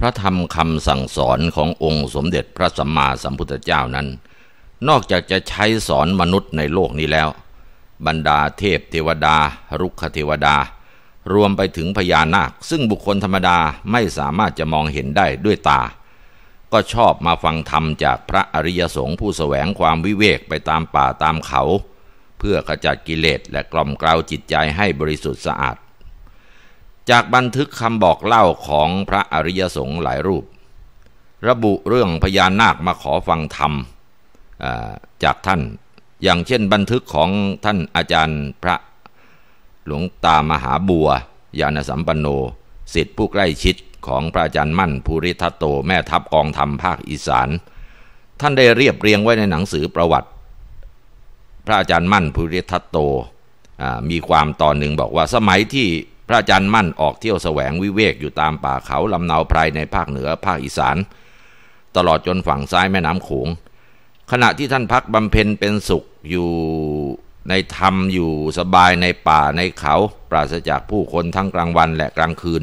พระธรรมคำสั่งสอนขององค์สมเด็จพระสัมมาสัมพุทธเจ้านั้น นอกจากจะใช้สอนมนุษย์ในโลกนี้แล้ว บรรดาเทพเทวดา รุกขเทวดา รวมไปถึงพญานาคซึ่งบุคคลธรรมดาไม่สามารถจะมองเห็นได้ด้วยตา ก็ชอบมาฟังธรรมจากพระอริยสงฆ์ผู้สแสวงความวิเวกไปตามป่าตามเขา เพื่อขจัดกิเลสและกล่อมกลาวจิตใจให้บริสุทธิ์สะอาดจากบันทึกคำบอกเล่าของพระอริยสงฆ์หลายรูป ระบุเรื่องพญานาคมาขอฟังธรรมจากท่านอย่างเช่นบันทึกของท่านอาจารย์พระหลวงตามหาบัวยานสัมปันโนสิทธิผู้ใกล้ชิดของพระอาจารย์มั่นภูริทัตโตแม่ทัพกองธรรมภาคอีสาน ท่านได้เรียบเรียงไว้ในหนังสือประวัติ พระอาจารย์มั่นภูริทัตโตมีความตอนหนึ่งบอกว่าสมัยที่พระอาจารย์มั่นออกเที่ยวแสวงวิเวกอยู่ตามป่าเขาลำเนาไพรในภาคเหนือภาคอีสาน ตลอดจนฝั่งซ้ายแม่น้ำขงขณะที่ท่านพักบำเพ็ญเป็นสุขอยู่ในธรรมอยู่สบายในป่าในเขา ปราศจากผู้คนทั้งกลางวันและกลางคืน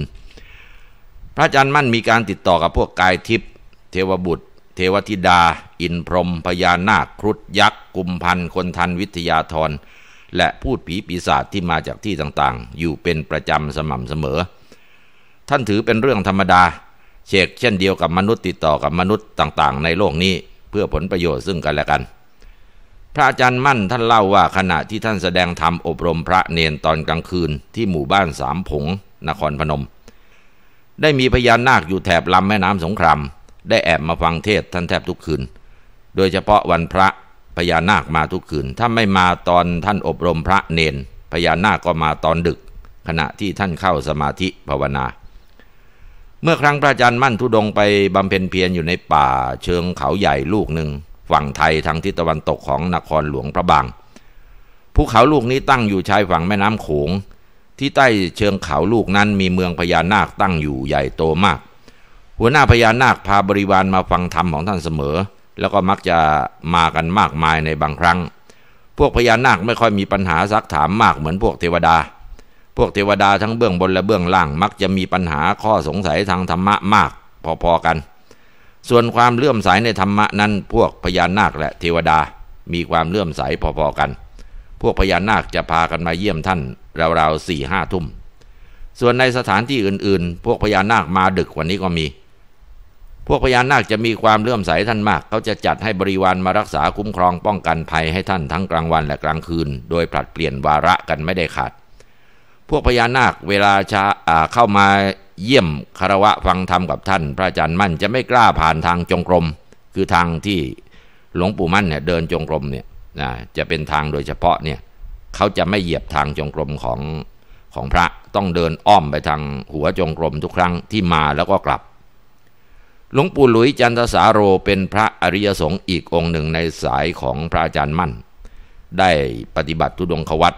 พระอาจารย์มั่นมีการติดต่อกับพวกกายทิพย์เทวบุตร เทวธิดา อินพรหมพญานาคครุฑยักษ์กุมพันคนทันวิทยาธรและพูดผีปีศาจที่มาจากที่ต่าง ๆ อยู่เป็นประจำสม่ำเสมอ ท่านถือเป็นเรื่องธรรมดาเชกเช่นเดียวกับมนุษย์ติดต่อกับมนุษย์ต่าง ๆ ในโลกนี้เพื่อผลประโยชน์ซึ่งกันและกัน พระอาจารย์มั่นท่านเล่าว่าขณะที่ท่านแสดงธรรมอบรมพระเนนตอนกลางคืนที่หมู่บ้านสามผง นครพนม ได้มีพญานาคอยู่แถบลำแม่น้ำสงครามได้แอบมาฟังเทศท่านแทบทุกคืน โดยเฉพาะวันพระพญานาคมาทุกคืนถ้าไม่มาตอนท่านอบรมพระเนน พญานาคก็มาตอนดึก ขณะที่ท่านเข้าสมาธิ ภาวนา เมื่อครั้งพระอาจารย์มั่นทุดงไปบำเพ็ญเพียรอยู่ในป่า เชิงเขาใหญ่ลูกหนึ่งฝั่งไทยทางทิศตะวันตกของนครหลวงพระบางภูเขาลูกนี้ตั้งอยู่ชายฝั่งแม่น้ำโขงที่ใต้เชิงเขาลูกนั้นมีเมืองพญานาคตั้งอยู่ใหญ่โตมาก หัวหน้าพญานาคพาบริวารมาฟังธรรมของท่านเสมอแล้วก็มักจะมากันมากมายในบางครั้ง พวกพญานาคไม่ค่อยมีปัญหาซักถามมากเหมือนพวกเทวดา พวกเทวดาทั้งเบื้องบนและเบื้องล่างมักจะมีปัญหาข้อสงสัยทางธรรมะมากพอ ๆกัน ส่วนความเลื่อมใสในธรรมะ นั้น พวกพญานาคและเทวดา มีความเลื่อมใสพอๆกัน พวกพญานาคจะพากันมาเยี่ยมท่านราวๆสี่ห้าทุ่ม ส่วนในสถานที่อื่นๆ พวกพญานาคมาดึกกว่านี้ก็มีพวกพญานาคจะมีความเลื่อมใสท่านมาก เขาจะจัดให้บริวารมารักษาคุ้มครอง ป้องกันภัยให้ท่านทั้งกลางวันและกลางคืน โดยผลัดเปลี่ยนวาระกันไม่ได้ขาด พวกพญานาคเวลาชาเข้ามาเยี่ยมคารวะฟังธรรมกับท่าน พระอาจารย์มั่นจะไม่กล้าผ่านทางจงกรม คือทางที่หลวงปู่มั่นเนี่ยเดินจงกรมเนี่ยนะจะเป็นทางโดยเฉพาะเนี่ยเขาจะไม่เหยียบทางจงกรมของของพระต้องเดินอ้อมไปทางหัวจงกรมทุกครั้งที่มาแล้วก็กลับหลวงปู่หลุยจันทสาโรเป็นพระอริยสงฆ์อีกองค์หนึ่งในสายของพระอาจารย์มั่น ได้ปฏิบัติทุดงควัตส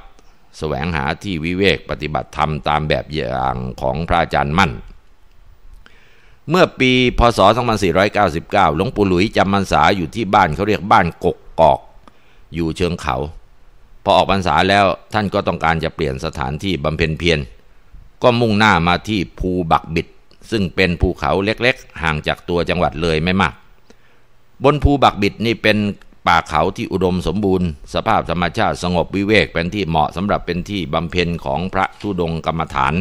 แสวงหาที่วิเวกปฏิบัติธรรมตามแบบอย่างของพระอาจารย์มั่นเมื่อปีพศ2499หลวงปู่หลุยจำพรรษาอยู่ที่บ้านเขาเรียกบ้านกกกอก อยู่เชิงเขา พอออกพรรษาแล้วท่านก็ต้องการจะเปลี่ยนสถานที่บำเพ็ญเพียรก็มุ่งหน้ามาที่ภูบักบิดซึ่งเป็นภูเขาเล็กๆ ห่างจากตัวจังหวัดเลยไม่มาก บนภูบักบิดนี่เป็นป่าเขาที่อุดมสมบูรณ์ สภาพธรรมชาติสงบวิเวก เป็นที่เหมาะสำหรับเป็นที่บำเพ็ญของพระทุดงกรรมฐาน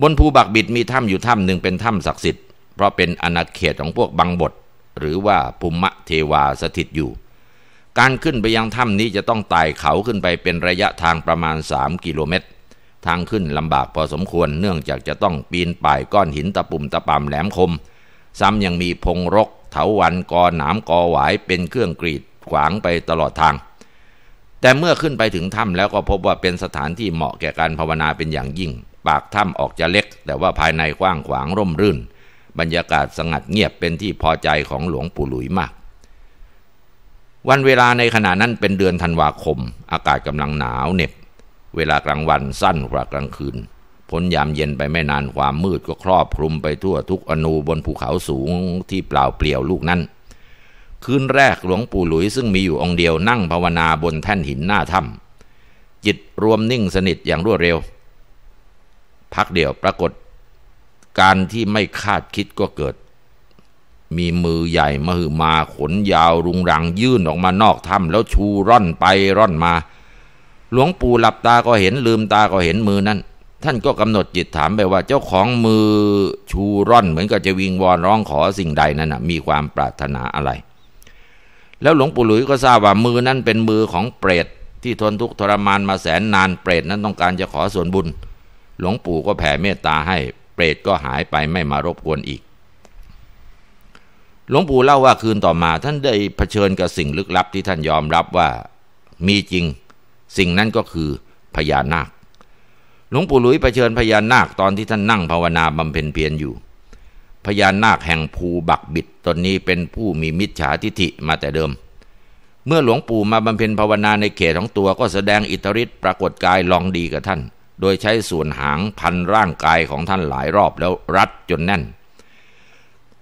บนภูบักบิดมีถ้ำอยู่ถ้ำหนึ่งเป็นถ้ำศักดิ์สิทธิ์เพราะเป็นอาณาเขตของพวกบังบดหรือว่าภูมะเทวาสถิตอยู่ การขึ้นไปยังถ้ำนี้จะต้องไต่เขาขึ้นไปเป็นระยะทางประมาณ3กิโลเมตรทางขึ้นลำบากพอสมควรเนื่องจากจะต้องปีนป่ายก้อนหินตะปุ่มตะปาำแหลมคม ซ้ำยังมีพงรก เถาวันกอหนามกอหวาย เป็นเครื่องกรีด ขวางไปตลอดทาง แต่เมื่อขึ้นไปถึงถ้ำแล้วก็พบว่าเป็นสถานที่เหมาะแก่การภาวนาเป็นอย่างยิ่ง ปากถ้ำออกจะเล็ก แต่ว่าภายในกว้างขวางร่มรื่น บรรยากาศสงัดเงียบเป็นที่พอใจของหลวงปู่หลุยมาก วันเวลาในขณะนั้นเป็นเดือนธันวาคม อากาศกำลังหนาวเหน็บเวลากลางวันสั้นกว่ากลางคืนพ้นยามเย็นไปไม่นานความมืดก็ครอบคลุมไปทั่วทุกอนูบนภูเขาสูงที่เปล่าเปลี่ยวลูกนั้น คืนแรกหลวงปู่หลุยซึ่งมีอยู่องค์เดียวนั่งภาวนาบนแท่นหินหน้าถ้ำจิตรวมนิ่งสนิทอย่างรวดเร็ว พักเดียวปรากฏการที่ไม่คาดคิดก็เกิด มีมือใหญ่มหือมาขนยาวรุงรังยื่นออกมานอกถ้ำแล้วชูร่อนไปร่อนมาหลวงปู่หลับตาก็เห็นลืมตาก็เห็นมือนั่น ท่านก็กำหนดจิตถามไปว่าเจ้าของมือชูร่อน เหมือนกับจะวิงวอนร้องขอสิ่งใดนั้นมีความปรารถนาอะไร แล้วหลวงปู่หลุยก็ทราบว่ามือนั้นเป็นมือของเปรตที่ทนทุกข์ทรมานมาแสนนาน เปรตนั้นต้องการจะขอส่วนบุญ หลวงปู่ก็แผ่เมตตาให้เปรตก็หายไปไม่มารบกวนอีก หลวงปู่เล่าว่าคืนต่อมาท่านได้เผชิญกับสิ่งลึกลับที่ท่านยอมรับว่ามีจริงสิ่งนั้นก็คือพญานาค หลวงปู่หลุยเผชิญพญานาคตอนที่ท่านนั่งภาวนาบำเพ็ญเพียรอยู่ พญานาคแห่งภูบักบิดตนนี้เป็นผู้มีมิจฉาทิฐิมาแต่เดิม เมื่อหลวงปู่มาบำเพ็ญภาวนาในเขตของตัวก็แสดงอิทธิฤทธิ์ปรากฏกายลองดีกับท่าน โดยใช้ส่วนหางพันร่างกายของท่านหลายรอบแล้วรัดจนแน่น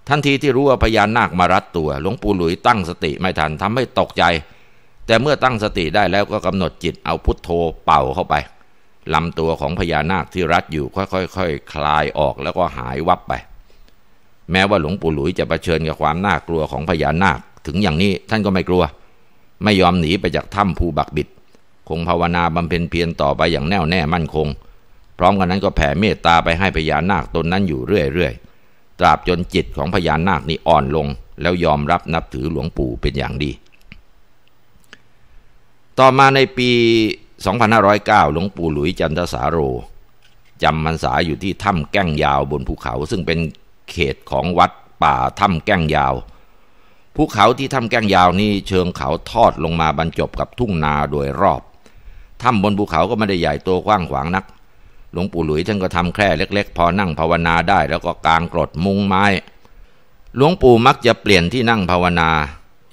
ทันทีที่รู้ว่าพญานาคมารัดตัวหลวงปู่หลุยตั้งสติไม่ทันทำให้ตกใจแต่เมื่อตั้งสติได้แล้วก็กำหนดจิตเอาพุทโธเป่าเข้าไปลำตัวของพญานาคที่รัดอยู่ค่อยๆคคคลายออกแล้วก็หายวับไป แม้ว่าหลวงปู่หลุยจะะเผชิญกับความน่ากลัวของพญานาคถึงอย่างนี้ท่านก็ไม่กลัว ไม่ยอมหนีไปจากถ้ำภูบักบิด คงภาวนาบำเพ็ญเพียรต่อไปอย่างแน่วแน่มั่นคง พร้อมกันนั้นก็แผ่เมตตาไปให้พญานาคตนนั้นอยู่เรื่อยๆตราบจนจิตของพญานาคนี้อ่อนลงแล้วยอมรับนับถือหลวงปู่เป็นอย่างดีต่อมาในปี 2509 หลวงปู่หลุยจันทสาโรจำมันสาอยู่ที่ถ้ำแก้งยาวบนภูเขาซึ่งเป็นเขตของวัดป่าถ้ำแก้งยาวภูเขาที่ถ้ำแก้งยาวนี่เชิงเขาทอดลงมาบรรจบกับทุ่งนาโดยรอบถ้ำบนภูเขาก็ไม่ได้ใหญ่โตกว้างขวางนักหลวงปู่หลุยท่านก็ทำแคร่เล็กๆ พอนั่งภาวนาได้ แล้วก็กางกรดมุงไม้หลวงปู่มักจะเปลี่ยนที่นั่งภาวนา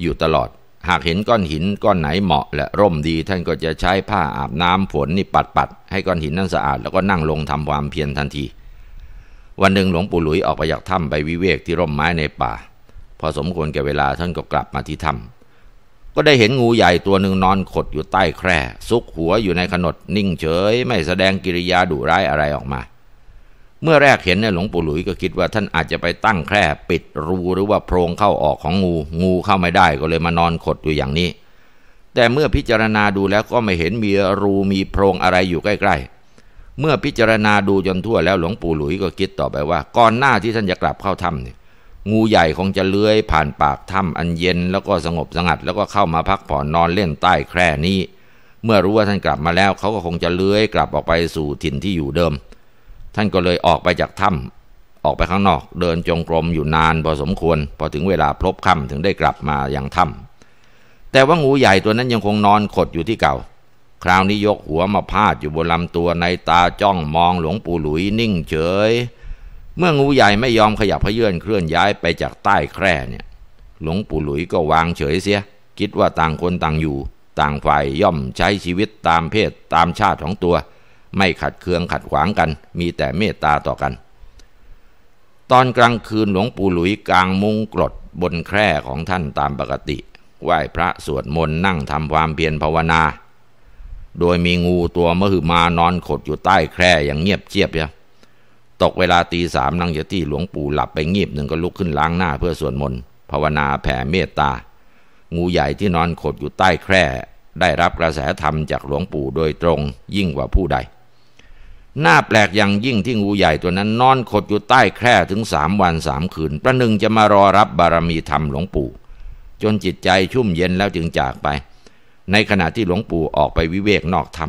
อยู่ตลอดหากเห็นก้อนหินก้อนไหนเหมาะ และร่มดีท่านก็จะใช้ผ้าอาบน้ำฝนนี่ปัดปัดให้ก้อนหินนั้นสะอาดแล้วก็นั่งลงทำความเพียรทันที วันหนึ่งหลวงปู่หลุยออกไปจากถ้ำไปวิเวกที่ร่มไม้ในป่า พอสมควรแก่เวลาท่านก็กลับมาที่ถ้ำก็ได้เห็นงูใหญ่ตัวหนึ่งนอนขดอยู่ใต้แคร่ซุกหัวอยู่ในขนดนิ่งเฉย ไม่แสดงกิริยาดุร้ายอะไรออกมาเมื่อแรกเห็นเนี่ยหลวงปู่หลุยก็คิดว่าท่านอาจจะไปตั้งแคร่ปิดรูหรือว่าโพรงเข้าออกของงู งูเข้าไม่ได้ก็เลยมานอนขดอยู่อย่างนี้ แต่เมื่อพิจารณาดูแล้วก็ไม่เห็นมีรูมีโพรงอะไรอยู่ใกล้ ๆ เมื่อพิจารณาดูจนทั่วแล้วหลวงปู่หลุยก็คิดต่อไปว่าก่อนหน้าที่ท่านจะกลับเข้าถ้ำเนี่ยงูใหญ่คงจะเลื้อยผ่านปากถ้ำอันเย็น แล้วก็สงบสงัดแล้วก็เข้ามาพักผ่อนนอนเล่นใต้แคร่นี้ เมื่อรู้ว่าท่านกลับมาแล้วเขาก็คงจะเลื้อยกลับออกไปสู่ถิ่นที่อยู่เดิมท่านก็เลยออกไปจากถ้ำออกไปข้างนอกเดินจงกรมอยู่นานพอสมควร พอถึงเวลาพลบค่ำถึงได้กลับมาอย่างถ้ำแต่ว่างูใหญ่ตัวนั้นยังคงนอนขดอยู่ที่เก่า คราวนี้ยกหัวมาพาดอยู่บนลำตัวในตาจ้องมองหลวงปู่หลุยนิ่งเฉยเมื่องูใหญ่ไม่ยอมขยับพเยื่อนเคลื่อนย้ายไปจากใต้แคร่เนี่ย หลวงปู่หลุยก็วางเฉยเสียคิดว่าต่างคนต่างอยู่ ต่างฝ่ายย่อมใช้ชีวิตตามเพศตามชาติของตัวไม่ขัดเคืองขัดขวางกันมีแต่เมตตาต่อกัน ตอนกลางคืนหลวงปู่หลุยกลางมุงกรดบนแคร่ของท่านตามปกติ ไหว้พระสวดมนต์นั่งทำความเพียรภาวนา โดยมีงูตัวมหึมานอนขดอยู่ใต้แคร่อย่างเงียบเชียบเชียตกเวลาตีสามนั่งยู่ที่หลวงปู่หลับไปงีบหนึ่งก็ลุกขึ้นล้างหน้าเพื่อสวดมนต์ภาวนาแผ่เมตตา งูใหญ่ที่นอนขดอยู่ใต้แคร่ได้รับกระแสธรรมจากหลวงปู่โดยตรง ยิ่งกว่าผู้ใดหน้าแปลกอย่างยิ่งที่งูใหญ่ตัวนั้นนอนขดอยู่ใต้แคร่ถึงสามวันสามคืน ประหนึ่งจะมารอรับบารมีธรรมหลวงปู่จนจิตใจชุ่มเย็นแล้วจึงจากไป ในขณะที่หลวงปู่ออกไปวิเวกนอกถ้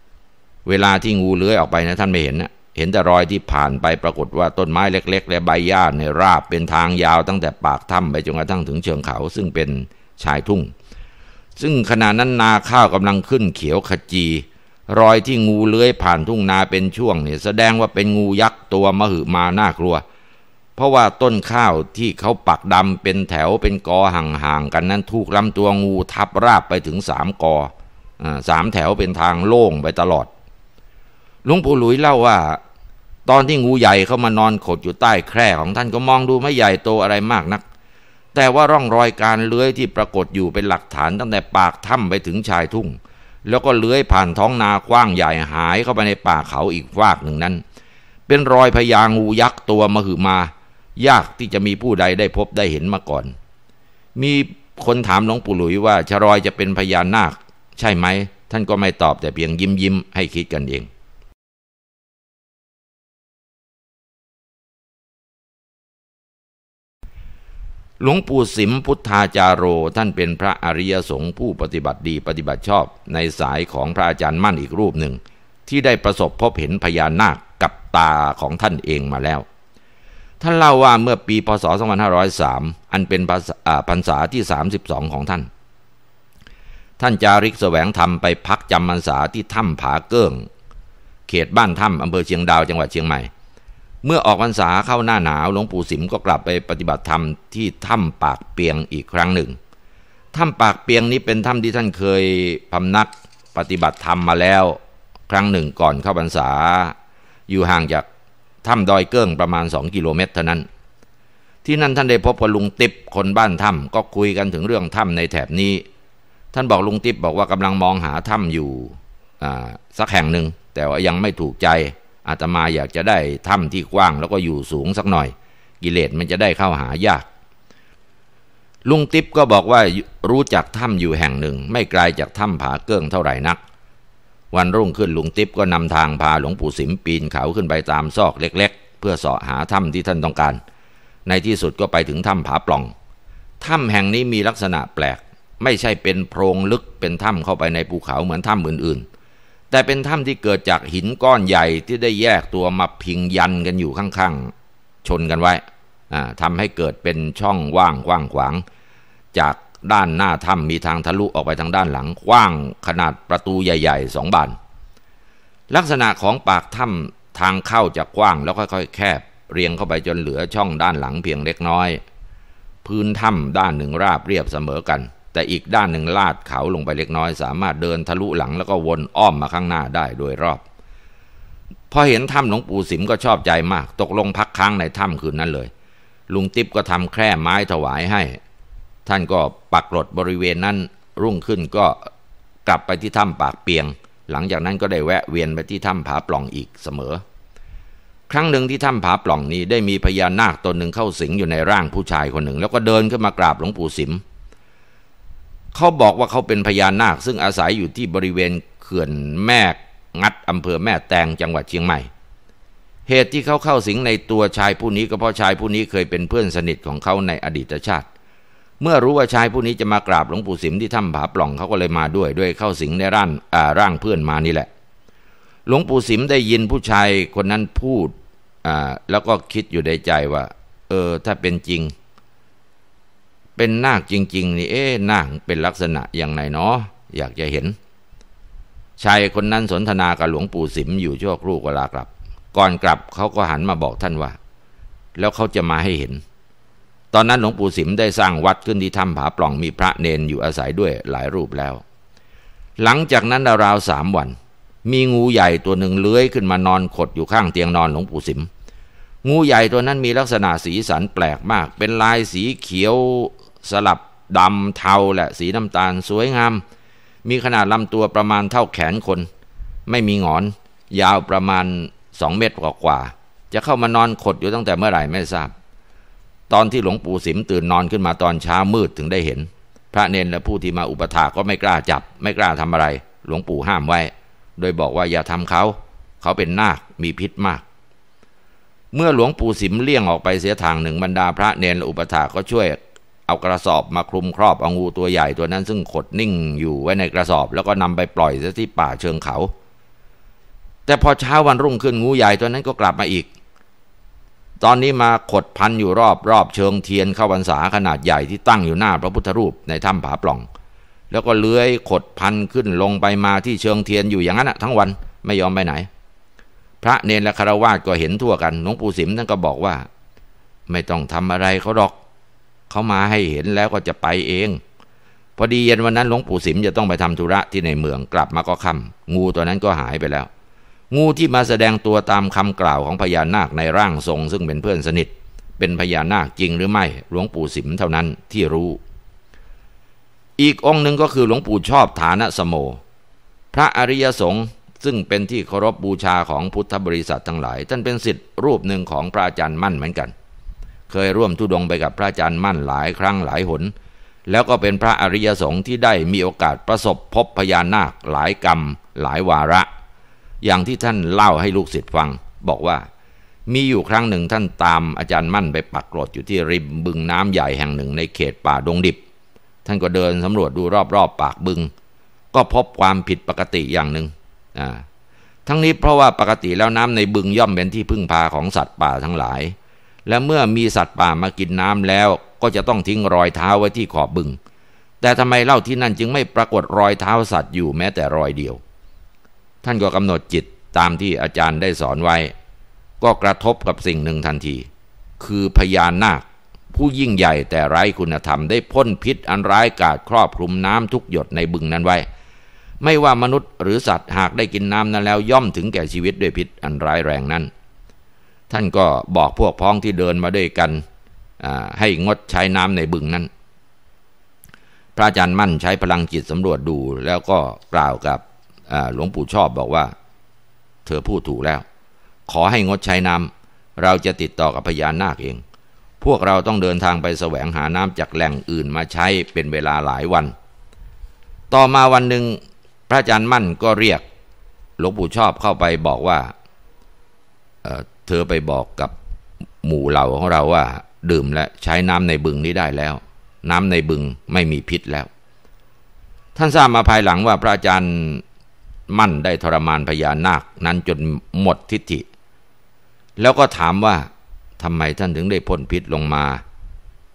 ำเวลาที่งูเลื้อยออกไปนะท่านไม่เห็นนะเห็นแต่รอยที่ผ่านไปปรากฏว่าต้นไม้เล็ก ๆ และใบหญ้าในราบเป็นทางยาวตั้งแต่ปากถ้ำไปจนกระทั่งถึงเชิงเขาซึ่งเป็นชายทุ่ง ซึ่งขณะนั้นนาข้าวกำลังขึ้นเขียวขจีรอยที่งูเลื้อยผ่านทุ่งนาเป็นช่วงเนี่ยแสดงว่าเป็นงูยักษ์ตัวมหึมาน่ากลัว เพราะว่าต้นข้าวที่เขาปักดำเป็นแถวเป็นกอห่างๆ กันนั้นถูกลำตัวงูทับราบไปถึงสามกอสามแถวเป็นทางโล่งไปตลอดลุงปู่หลุยเล่าว่า ตอนที่งูใหญ่เข้ามานอนขดอยู่ใต้แคร่ ของท่านก็มองดูไม่ใหญ่โตอะไรมากนัก แต่ว่าร่องรอยการเลื้อยที่ปรากฏอยู่เป็นหลักฐานตั้งแต่ปากถ้ำไปถึงชายทุ่งแล้วก็เลื้อยผ่านท้องนากว้างใหญ่หายเข้าไปในป่าเขาอีกฟากหนึ่งนั้น เป็นรอยพยางูยักษ์ตัวมหึมา ยากที่จะมีผู้ใดได้พบได้เห็นมาก่อน มีคนถามหลวงปู่หลุยว่าชรอยจะเป็นพญานาคใช่ไหม ท่านก็ไม่ตอบแต่เพียงยิ้มยิ้มให้คิดกันเองหลวงปู่สิมพุทธาจาโร ท่านเป็นพระอริยสงฆ์ผู้ปฏิบัติดีปฏิบัติชอบในสายของพระอาจารย์มั่นอีกรูปหนึ่ง ที่ได้ประสบพบเห็นพญานาคกับตาของท่านเองมาแล้ว ท่านเล่าว่าเมื่อปีพศ 2503 อันเป็นพรรษาที่ 32 ของท่าน ท่านจาริกแสวงธรรมไปพักจำพรรษาที่ถ้ำผาเกิ้งเขตบ้านถ้ำอำเภอเชียงดาวจังหวัดเชียงใหม่เมื่อออกพรรษาเข้าหน้าหนาวหลวงปู่สิมก็กลับไปปฏิบัติธรรมที่ถ้ำปากเปียงอีกครั้งหนึ่ง ถ้ำปากเปียงนี้เป็นถ้ำที่ท่านเคยพำนักปฏิบัติธรรมมาแล้ว ครั้งหนึ่งก่อนเข้าพรรษา อยู่ห่างจากถ้ำดอยเกิ้งประมาณสองกิโลเมตรเท่านั้น ที่นั่นท่านได้พบกับลุงติ๊บคนบ้านถ้ำก็คุยกันถึงเรื่องถ้ำในแถบนี้ ท่านบอกลุงติ๊บบอกว่ากำลังมองหาถ้ำอยู่สักแห่งหนึ่งแต่ว่ายังไม่ถูกใจอาตมาอยากจะได้ถ้ำที่กว้างแล้วก็อยู่สูงสักหน่อย กิเลสมันจะได้เข้าหายาก ลุงติ๊บก็บอกว่ารู้จักถ้ำอยู่แห่งหนึ่ง ไม่ไกลาจากถ้ำผาเกิ้งเท่าไหร่นัก วันรุ่งขึ้นลุงติ๊บก็นำทางพาหลวงปู่สิมปีนเขาขึ้นไปตามซอกเล็กๆ เพื่อเสาะหาถ้ำที่ท่านต้องการ ในที่สุดก็ไปถึงถ้ำผาปล่องถ้ำแห่งนี้มีลักษณะแปลก ไม่ใช่เป็นโพรงลึกเป็นถ้ำเข้าไปในภูเขาเหมือนถ้ำอื่น ๆแต่เป็นถ้ำที่เกิดจากหินก้อนใหญ่ที่ได้แยกตัว มาพิง ยันกันอยู่ข้างๆชนกันไว้ทำให้เกิดเป็นช่องว่างกว้างขวาง จากด้านหน้าถ้ำมีทางทะลุออกไปทางด้านหลังกว้างขนาดประตูใหญ่ๆสองบาน ลักษณะของปากถ้ำทางเข้าจะกว้างแล้วค่อยๆ แคบ เรียงเข้าไปจนเหลือช่องด้านหลังเพียงเล็กน้อยพื้นถ้ำด้านหนึ่งราบเรียบเสมอกันแต่อีกด้านหนึ่งลาดเขาลงไปเล็กน้อยสามารถเดินทะลุหลังแล้วก็วนอ้อมมาข้างหน้าได้โดยรอบ พอเห็นถ้ำหลวงปู่สิมก็ชอบใจมาก ตกลงพักค้างในถ้ำคืนนั้นเลย ลุงติ๊บก็ทำแคร่ไม้ถวายให้ ท่านก็ปักหลดบริเวณนั้น รุ่งขึ้นก็กลับไปที่ถ้ำปากเปียง หลังจากนั้นก็ได้แวะเวียนไปที่ถ้ำผาปล่องอีกเสมอ ครั้งหนึ่งที่ถ้ำผาปล่องนี้ได้มีพญานาคตนหนึ่งเข้าสิงอยู่ในร่างผู้ชายคนหนึ่ง แล้วก็เดินขึ้นมากราบหลวงปู่สิมเขาบอกว่าเขาเป็นพญานาคซึ่งอาศัยอยู่ที่บริเวณเขื่อนแม่งัดอำเภอแม่แตง จังหวัดเชียงใหม่ เหตุที่เขาเข้าสิงในตัวชายผู้นี้ก็เพราะชายผู้นี้เคยเป็นเพื่อนสนิทของเขาในอดีตชาติ เมื่อรู้ว่าชายผู้นี้จะมากราบหลวงปู่สิมที่ถ้ำผาปล่องเขาก็เลยมาด้วยด้วยเข้าสิงในร่างร่างเพื่อนมานี่แหละ หลวงปู่สิมได้ยินผู้ชายคนนั้นพูดแล้วก็คิดอยู่ในใจว่า เออ ถ้าเป็นจริงเป็นนาคจริง ๆ นี่เอ๊นาคเป็นลักษณะอย่างไรเนาะอยากจะเห็น ชายคนนั้นสนทนากับหลวงปู่สิมอยู่ชั่วครู่ก็ลากลับ ก่อนกลับเขาก็หันมาบอกท่านว่า แล้วเขาจะมาให้เห็น ตอนนั้นหลวงปู่สิมได้สร้างวัดขึ้นที่ถ้ำผาปล่องมีพระเนนอยู่อาศัยด้วยหลายรูปแล้ว หลังจากนั้นราวสามวันมีงูใหญ่ตัวหนึ่งเลื้อยขึ้นมานอนขดอยู่ข้างเตียงนอนหลวงปู่สิม งูใหญ่ตัวนั้นมีลักษณะสีสันแปลกมาก เป็นลายสีเขียวสลับดำเทาและสีน้ำตาลสวยงาม มีขนาดลำตัวประมาณเท่าแขนคน ไม่มีงอน ยาวประมาณสองเมตรกว่าจะเข้ามานอนขดอยู่ตั้งแต่เมื่อไหร่ไม่ทราบ ตอนที่หลวงปู่สิมตื่นนอนขึ้นมาตอนเช้ามืดถึงได้เห็น พระเนนและผู้ที่มาอุปถาก็ไม่กล้าจับไม่กล้าทำอะไร หลวงปู่ห้ามไว้ โดยบอกว่าอย่าทำเขาเขาเป็นนาคมีพิษมาก เมื่อหลวงปู่สิมเลี่ยงออกไปเสียทางหนึ่งบรรดาพระเนรอุปถาก็ช่วยเอากระสอบมาคลุมครอบองูตัวใหญ่ตัวนั้น ซึ่งขดนิ่งอยู่ไว้ในกระสอบแล้วก็นำไปปล่อยซะที่ป่าเชิงเขา แต่พอเช้าวันรุ่งขึ้นงูใหญ่ตัวนั้นก็กลับมาอีก ตอนนี้มาขดพันอยู่รอบรอบเชิงเทียนเข้าวันษาขนาดใหญ่ที่ตั้งอยู่หน้าพระพุทธรูปในถ้ำผาปล่อง แล้วก็เลื้อยขดพันขึ้นลงไปมาที่เชิงเทียนอยู่อย่างนั้นทั้งวันไม่ยอมไปไหน พระเนรและคารวาสก็เห็นทั่วกันหลวงปู่สิมท่านก็บอกว่า ไม่ต้องทำอะไรเขาหรอกเขามาให้เห็นแล้วก็จะไปเอง พอดีเย็นวันนั้นหลวงปู่สิมจะต้องไปทำธุระที่ในเมืองกลับมาก็ค่างูตัวนั้นก็หายไปแล้ว งูที่มาแสดงตัวตามคำกล่าวของพญานาคในร่างทรง ซึ่งเป็นเพื่อนสนิท เป็นพญานาคจริงหรือไม่ หลวงปู่สิมเท่านั้นที่รู้ อีกองค์หนึ่งก็คือหลวงปู่ชอบฐานะสโม พระอริยสงฆ์ซึ่งเป็นที่เคารพบบูชาของพุทธบริษัททั้งหลายท่านเป็นสิทธิ์รูปหนึ่งของพระอาจารย์มั่นเหมือนกันเคยร่วมทุดงไปกับพระอาจารย์มั่นหลายครั้งหลายหน แล้วก็เป็นพระอริยสงฆ์ที่ได้มีโอกาสประสบพบพญานาคหลายกรรม หลายวาระ อย่างที่ท่านเล่าให้ลูกศิษย์ฟัง บอกว่ามีอยู่ครั้งหนึ่งท่านตามอาจารย์มั่นไปปักกรดอยู่ที่ริม บึงน้ำใหญ่แห่งหนึ่งในเขตป่าดงดิบ ท่านก็เดิน สำรวจดูรอบๆปากบึง ก็พบความผิดปกติอย่างหนึ่ง่ทั้งนี้เพราะว่าปกติแล้วน้ำในบึงย่อมเป็นที่พึ่งพาของสัตว์ป่าทั้งหลายและเมื่อมีสัตว์ป่ามากินน้ำแล้วก็จะต้องทิ้งรอยเท้าไว้ที่ขอบบึง แต่ทำไมเล่าที่นั่นจึงไม่ปรากฏรอยเท้าสัตว์อยู่แม้แต่รอยเดียว ท่านก็กำหนดจิตตามที่อาจารย์ได้สอนไว้ ก็กระทบกับสิ่งหนึ่งทันที คือพญานนาค ผู้ยิ่งใหญ่แต่ไร้คุณธรรมได้พ่นพิษอันร้ายกาจครอบคลุมน้ำทุกหยดในบึงนั้นไว้ ไม่ว่ามนุษย์หรือสัตว์หากได้กินน้ำนั้นแล้วย่อมถึงแก่ชีวิตด้วยพิษอันร้ายแรงนั้นท่านก็บอกพวกพ้องที่เดินมาด้วยกันให้งดใช้น้ำในบึงนั้น พระอาจารย์มั่นใช้พลังจิตสำรวจดูแล้วก็กล่าวกับหลวงปู่ชอบบอกว่า เธอพูดถูกแล้วขอให้งดใช้น้ำเราจะติดต่อกับพญานาคเอง พวกเราต้องเดินทางไปแสวงหาน้ำจากแหล่งอื่นมาใช้เป็นเวลาหลายวัน ต่อมาวันหนึ่งพระอาจารย์มั่นก็เรียกหลวงปู่ชอบเข้าไปบอกว่าเธอไปบอกกับหมู่เหล่าของเราว่า ดื่มและใช้น้ำในบึงนี้ได้แล้ว น้ำในบึงไม่มีพิษแล้ว ท่านทราบมาภายหลังว่าพระอาจารย์มั่นได้ทรมานพญานาคนั้นจนหมดทิฏฐิ แล้วก็ถามว่าทำไมท่านถึงได้พ่นพิษลงมา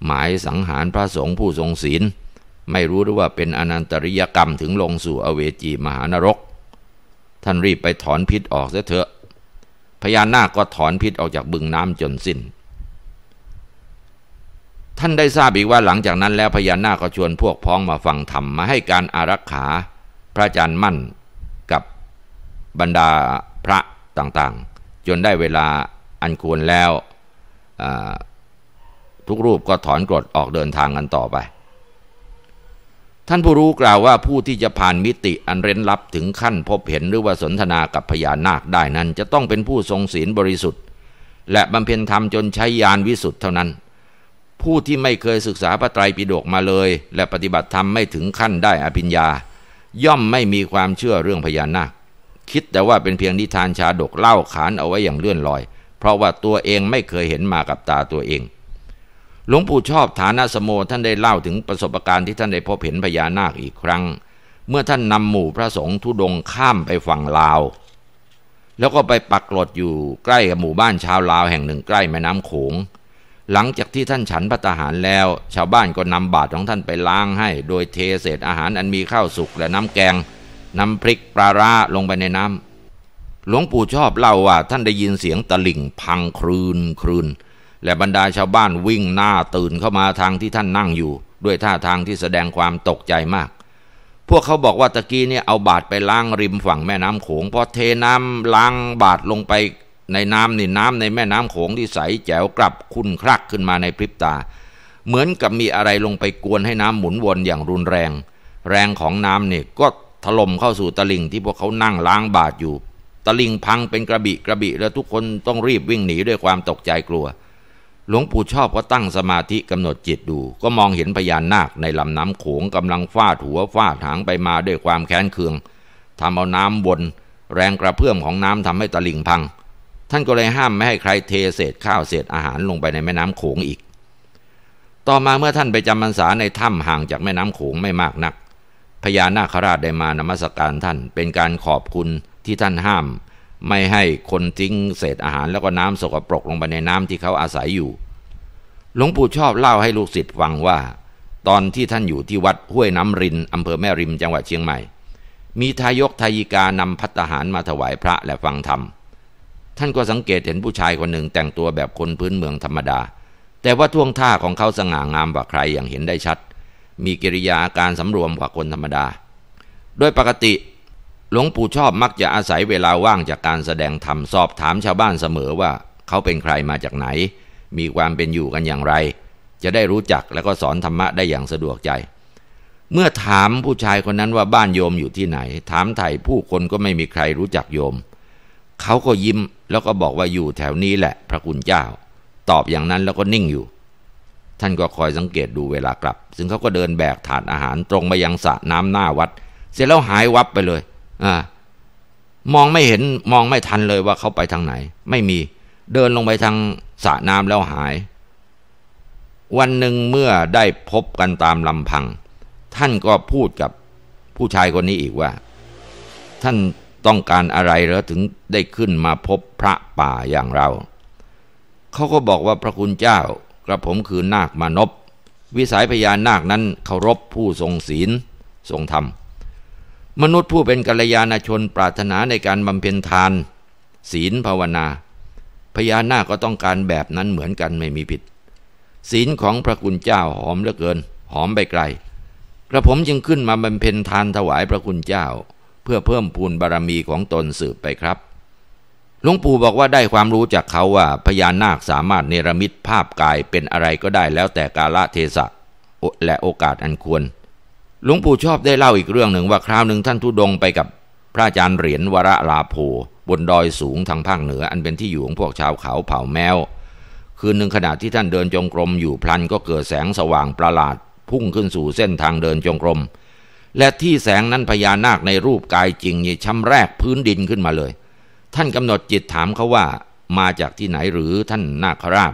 หมายสังหารพระสงฆ์ผู้ทรงศีล ไม่รู้หรือว่าเป็นอนันตริยกรรมถึงลงสู่อเวจีมหานรก ท่านรีบไปถอนพิษออกเสเถอะพญานาคก็ถอนพิษออกจากบึงน้ำจนสิน้น ท่านได้ทราบอีกว่าหลังจากนั้นแล้วพญานาคก็ชวนพวกพ้องมาฟังธรรมมาให้การอารักขาพระอาจารย์มั่นกับบรรดาพระต่างๆ จนได้เวลาอันควรแล้วทุกรูปก็ถอนกรดออกเดินทางกันต่อไปท่านผู้รู้กล่าวว่าผู้ที่จะผ่านมิติอันเร้นลับถึงขั้นพบเห็นหรือว่าสนทนากับพญานาคได้นั้น จะต้องเป็นผู้ทรงศีลบริสุทธิ์ และบำเพ็ญธรรมจนใช้ยานวิสุทธิ์เท่านั้น ผู้ที่ไม่เคยศึกษาพระไตรปิฎกมาเลย และปฏิบัติธรรมไม่ถึงขั้นได้อภิญญา ย่อมไม่มีความเชื่อเรื่องพญานาคคิดแต่ว่าเป็นเพียงนิทานชาดกเล่าขานเอาไว้อย่างเลื่อนลอย เพราะว่าตัวเองไม่เคยเห็นมากับตาตัวเองหลวงปู่ชอบฐานะสมโมท่านได้เล่าถึงประสบการณ์ที่ท่านได้พบเห็นพญานาคอีกครั้ง เมื่อท่านนำหมู่พระสงฆ์ทุดงข้ามไปฝั่งลาว แล้วก็ไปปักหลดอยู่ใกล้กับหมู่บ้านชาวลาวแห่งหนึ่งใกล้แม่น้ำโขง หลังจากที่ท่านฉันพัตหารแล้ว ชาวบ้านก็นำบาตรของท่านไปล้างให้ โดยเทเศษอาหารอันมีข้าวสุกและน้ำแกงน้ำพริกปลาร้าลงไปในน้ำหลวงปู่ชอบเล่าว่าท่านได้ยินเสียงตะลิ่งพังครืนครืนและบรรดาชาวบ้านวิ่งหน้าตื่นเข้ามาทางที่ท่านนั่งอยู่ ด้วยท่าทางที่แสดงความตกใจมาก พวกเขาบอกว่าตะกี้เนี่ยเอาบาดไปล้างริมฝั่งแม่น้ำโขงพอเทน้ำล้างบาดลงไปในน้ำนี่น้ำในแม่น้ำโขงที่ใสแจ๋วกลับคุณนคลักขึ้นมาในพริบตา เหมือนกับมีอะไรลงไปกวนให้น้ำหมุนวนอย่างรุนแรง แรงของน้ำนี่ก็ถล่มเข้าสู่ตะลิ่งที่พวกเขานั่งล้างบาดอยู่ ตะลิ่งพังเป็นกระบิกระบิแล้วทุกคนต้องรีบวิ่งหนีด้วยความตกใจกลัวหลวงปู่ชอบก็ตั้งสมาธิกำหนดจิตดูก็มองเห็นพญานาคในลำน้ำโขงกำลังฟาดหัวฟาดหางไปมาด้วยความแค้นเคืองทำเอาน้ำวนแรงกระเพื่อมของน้ำทำให้ตะลิ่งพัง ท่านก็เลยห้ามไม่ให้ใครเทเศษข้าวเศษอาหารลงไปในแม่น้ำโขงอีก ต่อมาเมื่อท่านไปจำพรรษาในถ้ำห่างจากแม่น้ำโขงไม่มากนัก พญานาคราชได้มานมัสการท่านเป็นการขอบคุณที่ท่านห้ามไม่ให้คนทิ้งเศษอาหารแล้วก็น้ำสกปรกลงไปในน้ำที่เขาอาศัยอยู่ หลวงปู่ชอบเล่าให้ลูกศิษย์ฟังว่า ตอนที่ท่านอยู่ที่วัดห้วยน้ำรินอำเภอแม่ริมจังหวัดเชียงใหม่ มีทายกทายิกานำพัตหารมาถวายพระและฟังธรรม ท่านก็สังเกตเห็นผู้ชายคนหนึ่งแต่งตัวแบบคนพื้นเมืองธรรมดา แต่ว่าท่วงท่าของเขาสง่างามกว่าใครอย่างเห็นได้ชัด มีกิริยาอาการสำรวมกว่าคนธรรมดา โดยปกติหลวงปู่ชอบมักจะอาศัยเวลาว่างจากการแสดงธรรม สอบถามชาวบ้านเสมอว่า เขาเป็นใครมาจากไหน มีความเป็นอยู่กันอย่างไร จะได้รู้จักแล้วก็สอนธรรมะได้อย่างสะดวกใจ เมื่อถามผู้ชายคนนั้นว่าบ้านโยมอยู่ที่ไหน ถามไถ่ผู้คนก็ไม่มีใครรู้จักโยม เขาก็ยิ้มแล้วก็บอกว่าอยู่แถวนี้แหละพระคุณเจ้า ตอบอย่างนั้นแล้วก็นิ่งอยู่ ท่านก็คอยสังเกตดูเวลากลับ ซึ่งเขาก็เดินแบกถาดอาหารตรงไปยังสระน้ำหน้าวัด เสร็จแล้วหายวับไปเลยอมองไม่เห็นมองไม่ทันเลยว่าเขาไปทางไหน ไม่มีเดินลงไปทางสระน้ำแล้วหาย วันหนึ่งเมื่อได้พบกันตามลำพัง ท่านก็พูดกับผู้ชายคนนี้อีกว่า ท่านต้องการอะไรแล้วถึงได้ขึ้นมาพบพระป่าอย่างเรา เขาก็บอกว่าพระคุณเจ้า กระผมคือนาคมานพวิสัยพญานาคนั้นเคารพผู้ทรงศีลทรงธรรมมนุษย์ผู้เป็นกัลยาณชน ปรารถนาในการบำเพ็ญทาน ศีลภาวนา พญานาคก็ต้องการแบบนั้นเหมือนกันไม่มีผิด ศีลของพระคุณเจ้าหอมเหลือเกิน หอมไปไกล กระผมจึงขึ้นมาบำเพ็ญทานถวายพระคุณเจ้าเพื่อเพิ่มพูนบารรมีของตนสืบไปครับหลวงปู่บอกว่าได้ความรู้จากเขาว่า พญานาคสามารถเนรมิตภาพกายเป็นอะไรก็ได้ แล้วแต่กาลเทศะและโอกาสอันควรหลวงปู่ชอบได้เล่าอีกเรื่องหนึ่งว่าคราวหนึ่งท่านทุดงไปกับพระอาจารย์เหรียญวรลาโพบนดอยสูงทางภาคเหนืออันเป็นที่อยู่ของพวกชาวเขาเผ่าแมวคืนหนึ่งขณะที่ท่านเดินจงกรมอยู่พลันก็เกิดแสงสว่างประหลาด พุ่งขึ้นสู่เส้นทางเดินจงกรม และที่แสงนั้นพญานาคในรูปกายจริงยช้ำแรกพื้นดินขึ้นมาเลย ท่านกำหนดจิตถามเขาว่า มาจากที่ไหนหรือท่านนาคราช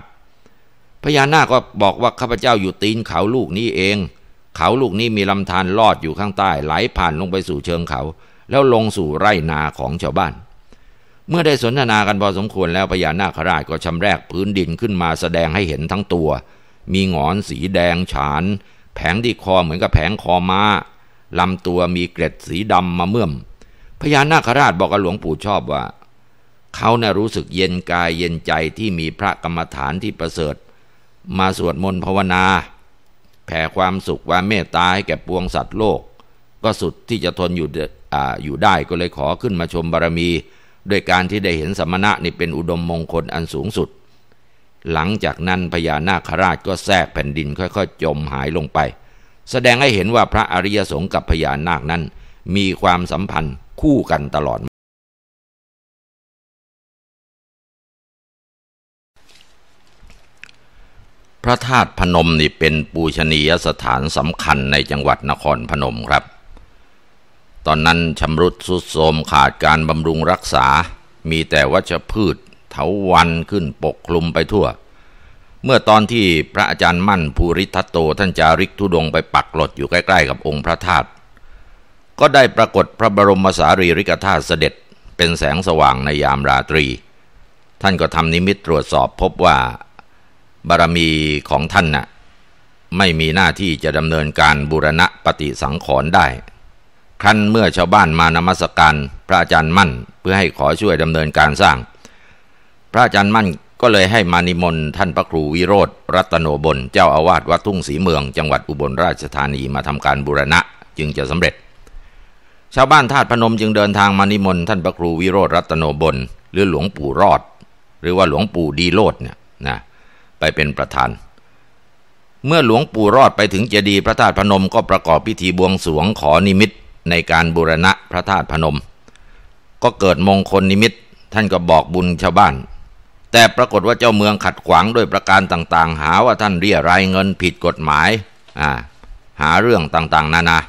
พญานาคก็บอกว่าข้าพเจ้าอยู่ตีนเขาลูกนี้เองเขาลูกนี้มีลำธารลอดอยู่ข้างใต้ไหลผ่านลงไปสู่เชิงเขา แล้วลงสู่ไร่นาของชาวบ้าน เมื่อได้สนทนากันพอสมควรแล้วพญานาคราชก็ชำแรกพื้นดินขึ้นมาแสดงให้เห็นทั้งตัว มีหงอนสีแดงฉานแผงที่คอเหมือนกับแผงคอมา้าลำตัวมีเกร็ดสีดำมาเมื่อมพญานาคราชบอกกับหลวงปู่ชอบว่าเขาเนะ่รู้สึกเย็นกายเย็นใจที่มีพระกรรมฐานที่ประเสริฐ มาสวดมนต์ภาวนาแผ่ความสุขความเมตตาให้แก่ปวงสัตว์โลกก็สุดที่จะทนอยู่ออยู่ได้ก็เลยขอขึ้นมาชมบารมี ด้วยการที่ได้เห็นสมณะนี่เป็นอุดมมงคลอันสูงสุด หลังจากนั้นพญานาคราชก็แทรกแผ่นดินค่อยๆ จมหายลงไป แสดงให้เห็นว่าพระอริยสงฆ์กับพญานาคนั้นมีความสัมพันธ์คู่กันตลอดระธาตุพนมนี่เป็นปูชนียสถานสำคัญในจังหวัดนครพนมครับ ตอนนั้นชำรุดสุดโทมขาดการบำรุงรักษา มีแต่วัชพืชเถาวันขึ้นปกคลุมไปทั่ว เมื่อตอนที่พระอาจารย์มั่นภูริทัตโตท่านจาริกทุดงไปปักหลดอยู่ใกล้ๆกับองค์พระธาตุ ก็ได้ปรากฏพระบรมสารีริกธาตุเสด็จเป็นแสงสว่างในยามราตรี ท่านก็ทำนิมิตตรวจสอบพบว่าบารมีของท่านนะ่ะ ไม่มีหน้าที่จะดำเนินการบูรณะปฏิสังขรณ์ได้ครั้นเมื่อชาวบ้านมานมัสการ พระอาจารย์มั่นเพื่อให้ขอช่วยดำเนินการสร้าง พระอาจารย์มั่นก็เลยให้มานิมนต์ท่านพระครูวิโรธรัตโนบลเจ้าอาวาสวัดทุ่งศรีเมือง จังหวัดอุบลราชธานีมาทำการบูรณะจึงจะสำเร็จ ชาวบ้านธาตุพนมจึงเดินทางมานิมนต์ท่านพระครูวิโรธรัตโนบลหรือหลวงปู่รอด หรือว่าหลวงปู่ดีโรดเนี่ยนะไปเป็นประธาน เมื่อหลวงปู่รอดไปถึงเจดีย์พระธาตุพนมก็ประกอบพิธีบวงสรวงขอนิมิตในการบูรณะพระธาตุพนม ก็เกิดมงคลนิมิตท่านก็บอกบุญชาวบ้าน แต่ปรากฏว่าเจ้าเมืองขัดขวางด้วยประการต่าง ๆ หาว่าท่านเรียรายเงินผิดกฎหมายาหาเรื่องต่างๆ นานา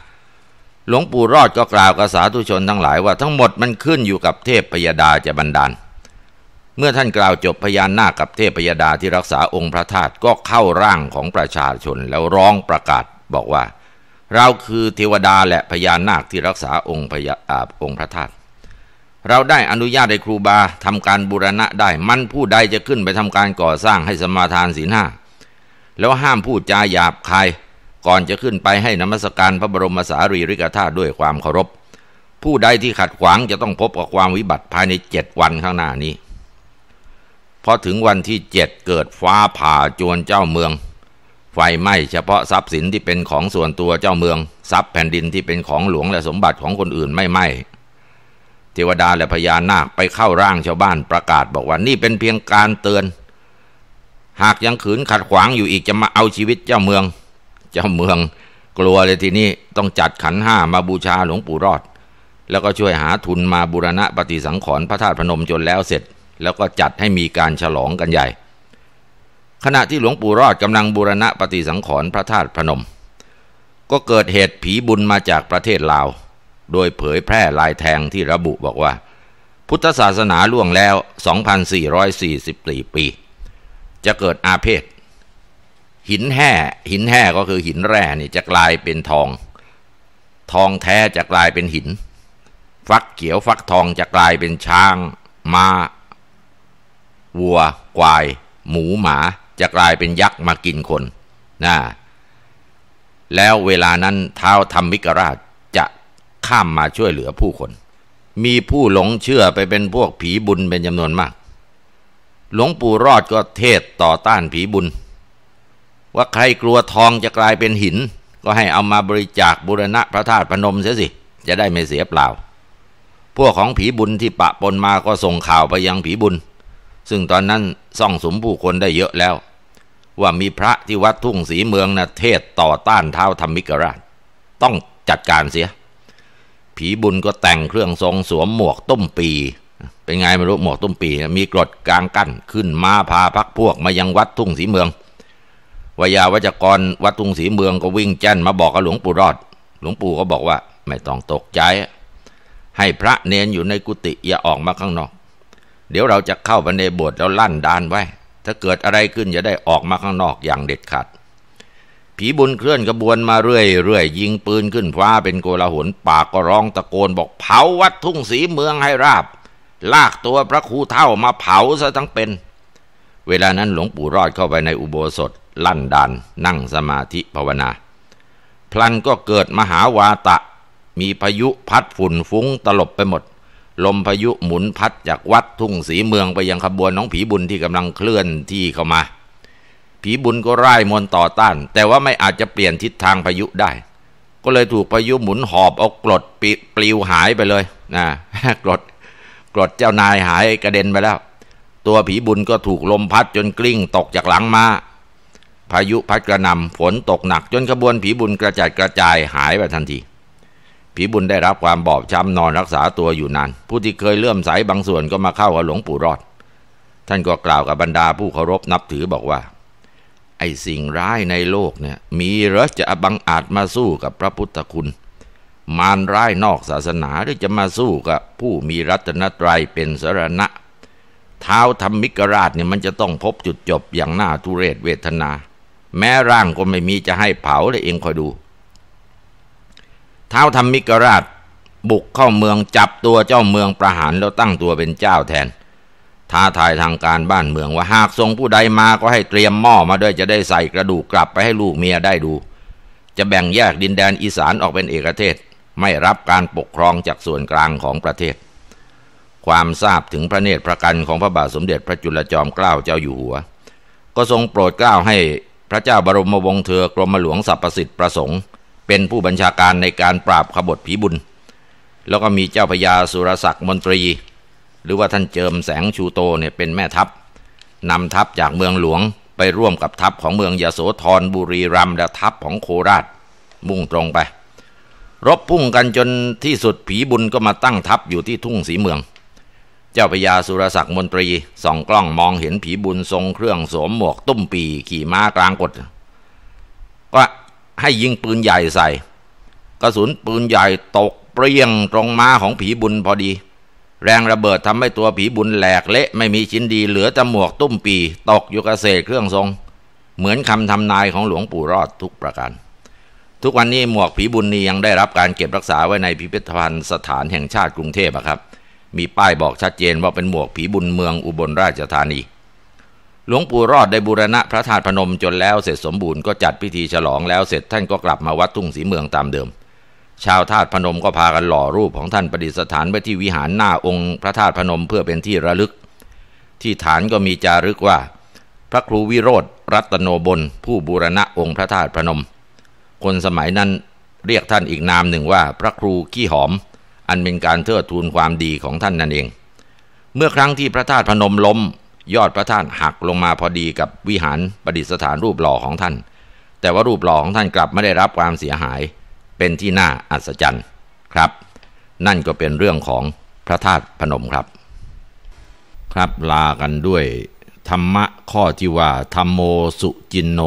หลวงปู่รอดก็กล่าวกับสาธุชนทั้งหลายว่าทั้งหมดมันขึ้นอยู่กับเทพพยดาจะบันดาลเมื่อท่านกล่าวจบพยานนาคกับเทพยดาที่รักษาองค์พระธาตุก็เข้าร่างของประชาชนแล้วร้องประกาศ บอกว่า เราคือเทวดาและพยานนาคที่รักษาองค์พญาองค์พระธาตุเราได้อนุญาตให้ครูบาทำการบูรณะได้มันผู้ใดจะขึ้นไปทำการก่อสร้างให้สมาทานศีลห้าแล้วห้ามพูดจาหยาบคายก่อนจะขึ้นไปให้นมัสการพระบรมสารีริกธาตุด้วยความเคารพ ผู้ใดที่ขัดขวางจะต้องพบกับความวิบัติภายในเจ็ดวันข้างหน้านี้พอถึงวันที่เจ็ดเกิดฟ้าผ่าจวนเจ้าเมืองไฟไหม้เฉพาะทรัพย์สินที่เป็นของส่วนตัวเจ้าเมือง ทรัพย์แผ่นดินที่เป็นของหลวงและสมบัติของคนอื่นไม่ไหม้เทวดาและพญานาคไปเข้าร่างชาวบ้านประกาศบอกว่านี่เป็นเพียงการเตือน หากยังขืนขัดขวางอยู่อีกจะมาเอาชีวิตเจ้าเมือง เจ้าเมือง กลัวเลยทีนี้ต้องจัดขันห้ามาบูชาหลวงปู่รอด แล้วก็ช่วยหาทุนมาบูรณะปฏิสังขรณ์พระธาตุพนมจนแล้วเสร็จแล้วก็จัดให้มีการฉลองกันใหญ่ ขณะที่หลวงปู่รอดกำลังบูรณะปฏิสังขรณ์พระธาตุพนม ก็เกิดเหตุผีบุญมาจากประเทศลาว โดยเผยแพร่ลายแทงที่ระบุบอกว่า พุทธศาสนาล่วงแล้ว 2,444 ปี จะเกิดอาเพศ หินแห่หินแห่ก็คือหินแร่นี่จะกลายเป็นทอง ทองแท้จะกลายเป็นหิน ฟักเขียวฟักทองจะกลายเป็นช้างมา้าวัวควาย หมูหมาจะกลายเป็นยักษ์มากินคนนะแล้วเวลานั้นเท้าธรรมิกราชจะข้ามมาช่วยเหลือผู้คน มีผู้หลงเชื่อไปเป็นพวกผีบุญเป็นจำนวนมาก หลวงปู่รอดก็เทศต่อต้านผีบุญ ว่าใครกลัวทองจะกลายเป็นหิน ก็ให้เอามาบริจาคบุรณะ พระธาตุพนมเสียสิจะได้ไม่เสียเปล่า พวกของผีบุญที่ปะปนมาก็ส่งข่าวไปยังผีบุญซึ่งตอนนั้นซ่องสมผู้คนได้เยอะแล้ว ว่ามีพระที่วัดทุ่งสีเมืองนะเทศต่อต้านเท้าธรรมิกราช ต้องจัดการเสีย ผีบุญก็แต่งเครื่องทรง สวมหมวกต้มปี เป็นไงไม่รู้หมวกต้มปีมีกรดกลางกั้นขึ้นมาพาพักพวกมายังวัดทุ่งสีเมืองวยาวัจกรวัดทุ่งสีเมืองก็วิ่งแจ้นมาบอกกับหลวงปู่รอด หลวงปู่ก็บอกว่าไม่ต้องตกใจ ให้พระเนนอยู่ในกุฏิอย่าออกมาข้างนอกเดี๋ยวเราจะเข้าไปในโบสถ์แล้วลั่นดานไว้ ถ้าเกิดอะไรขึ้นจะได้ออกมาข้างนอกอย่างเด็ดขาด ผีบุญเคลื่อนกระบวนมาเรื่อยเรื่อยยิงปืนขึ้นฟ้าเป็นโกลาหลปากก็ร้องตะโกนบอกเผาวัดทุ่งสีเมืองให้ราบ ลากตัวพระครูเท่ามาเผาซะทั้งเป็น เวลานั้นหลวงปู่รอดเข้าไปในอุโบสถ ลั่นดานนั่งสมาธิภาวนา พลันก็เกิดมหาวาตะ มีพายุพัดฝุ่นฟุ้งตลบไปหมดลมพายุหมุนพัดจากวัดทุ่ง สีเมืองไปยังขบวนน้องผีบุญที่กำลังเคลื่อนที่เข้ามา ผีบุญก็ร่ายมนต่อต้าน แต่ว่าไม่อาจจะเปลี่ยนทิศทางพายุได้ ก็เลยถูกพายุหมุนหอบเอากรดปปลิวหายไปเลย นะกรดกรดเจ้านายหายกระเด็นไปแล้ว ตัวผีบุญก็ถูกลมพัดจนกลิ้งตกจากหลังมาพายุพัดกระนำฝนตกหนัก จนขบวนผีบุญกระจัดกระจายหายไปทันทีผีบุญได้รับความบอบช้ำนอนรักษาตัวอยู่นานผู้ที่เคยเลื่อมใสบางส่วนก็มาเข้ากับหลวงปู่รอด ท่านก็กล่าวกับบรรดาผู้เคารพนับถือบอกว่า ไอ้สิ่งร้ายในโลกเนี่ย มีหรือจะบังอาจมาสู้กับพระพุทธคุณ มารร้ายนอกศาสนาหรือจะมาสู้กับผู้มีรัตนตรัยเป็นสรณะ เท้าธรรมิกราชเนี่ยมันจะต้องพบจุดจบอย่างน่าทุเรศเวทนา แม้ร่างก็ไม่มีจะให้เผาเลยเองคอยดูท้าวธรรมิกราชบุกเข้าเมืองจับตัวเจ้าเมืองประหารแล้วตั้งตัวเป็นเจ้าแทนท้าทายทางการบ้านเมืองว่าหากทรงผู้ใดมาก็ให้เตรียมหม้อมาด้วยจะได้ใส่กระดูกกลับไปให้ลูกเมียได้ดู จะแบ่งแยกดินแดนอีสานออกเป็นเอกเทศ ไม่รับการปกครองจากส่วนกลางของประเทศ ความทราบถึงพระเนตรพระกันของพระบาทสมเด็จพระจุลจอมเกล้าเจ้าอยู่หัวก็ทรงโปรดเกล้าให้ พระเจ้าบรมวงศ์เธอกรมหลวงสรรพสิทธิ์ประสงค์เป็นผู้บัญชาการในการปราบขบฏผีบุญ แล้วก็มีเจ้าพญาสุรศักดิ์มนตรีหรือว่าท่านเจิมแสงชูโตเนี่ยเป็นแม่ทัพนำทัพจากเมืองหลวงไปร่วมกับทัพของเมืองยโสธรบุรีรัมย์และทัพของโคราช มุ่งตรงไป รบพุ่งกันจนที่สุดผีบุญก็มาตั้งทัพอยู่ที่ทุ่งสีเมือง เจ้าพญาสุรศักดิ์มนตรีส่องกล้องมองเห็นผีบุญทรงเครื่องสวมหมวกตุ้มปีขี่ม้ากลางกดก็ให้ยิงปืนใหญ่ใส่ กระสุนปืนใหญ่ตกเปรี้ยงตรงม้าของผีบุญพอดี แรงระเบิดทำให้ตัวผีบุญแหลกเละไม่มีชิ้นดีเหลือแต่หมวกตุ้มปีตกอยู่กระเศษเครื่องทรง เหมือนคำทำนายของหลวงปู่รอดทุกประการ ทุกวันนี้หมวกผีบุญนี้ยังได้รับการเก็บรักษาไว้ในพิพิธภัณฑ์สถานแห่งชาติกรุงเทพครับมีป้ายบอกชัดเจนว่าเป็นหมวกผีบุญเมืองอุบลราชธานีหลวงปู่รอดได้บูรณะพระธาตุพนมจนแล้วเสร็จสมบูรณ์ก็จัดพิธีฉลองแล้วเสร็จท่านก็กลับมาวัดทุ่งสีเมืองตามเดิม ชาวธาตุพนมก็พากันหล่อรูปของท่านประดิษฐานไว้ที่วิหารหน้าองค์พระธาตุพนมเพื่อเป็นที่ระลึก ที่ฐานก็มีจารึกว่า พระครูวิโรธรัตโนบลผู้บูรณะองค์พระธาตุพนม คนสมัยนั้น เรียกท่านอีกนามหนึ่งว่าพระครูขี้หอม อันเป็นการเทิดทูนความดีของท่านนั่นเอง เมื่อครั้งที่พระธาตุพนมล้มยอดพระธาตุหักลงมาพอดีกับวิหารประดิษฐานรูปหล่อของท่าน แต่ว่ารูปหล่อของท่านกลับไม่ได้รับความเสียหาย เป็นที่น่าอัศจรรย์ครับ นั่นก็เป็นเรื่องของพระธาตุพนมครับ ครับลากันด้วยธรรมะข้อที่ว่าธรรมโมสุจินโน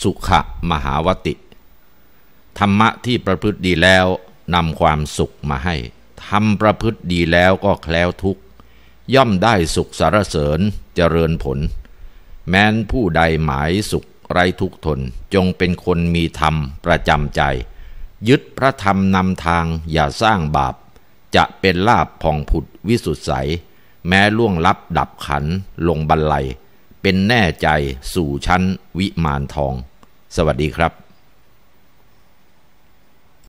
สุขะมหาวติ ธรรมะที่ประพฤติดีแล้วนำความสุขมาให้ทำประพฤติดีแล้วก็แคล้วทุกข์ย่อมได้สุขสารเสริญเจริญผล แม้นผู้ใดหมายสุขไรทุกทนจงเป็นคนมีธรรมประจำใจ ยึดพระธรรมนำทางอย่าสร้างบาป จะเป็นลาบผ่องผุดวิสุทธิใสแม้ล่วงลับดับขันลงบรรลัยเป็นแน่ใจสู่ชั้นวิมานทอง สวัสดีครับ